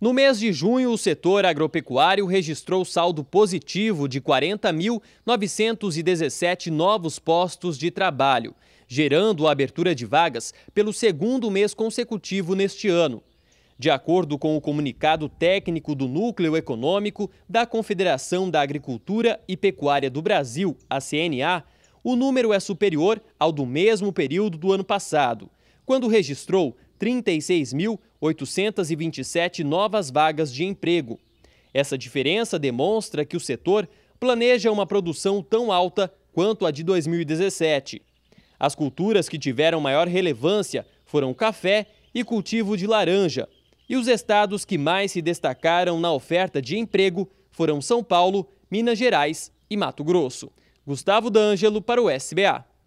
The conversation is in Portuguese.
No mês de junho, o setor agropecuário registrou saldo positivo de 40.917 novos postos de trabalho, gerando a abertura de vagas pelo segundo mês consecutivo neste ano. De acordo com o comunicado técnico do Núcleo Econômico da Confederação da Agricultura e Pecuária do Brasil, a CNA, o número é superior ao do mesmo período do ano passado, quando registrou 36.827 novas vagas de emprego. Essa diferença demonstra que o setor planeja uma produção tão alta quanto a de 2017. As culturas que tiveram maior relevância foram café e cultivo de laranja. E os estados que mais se destacaram na oferta de emprego foram São Paulo, Minas Gerais e Mato Grosso. Gustavo D'Angelo para o SBA.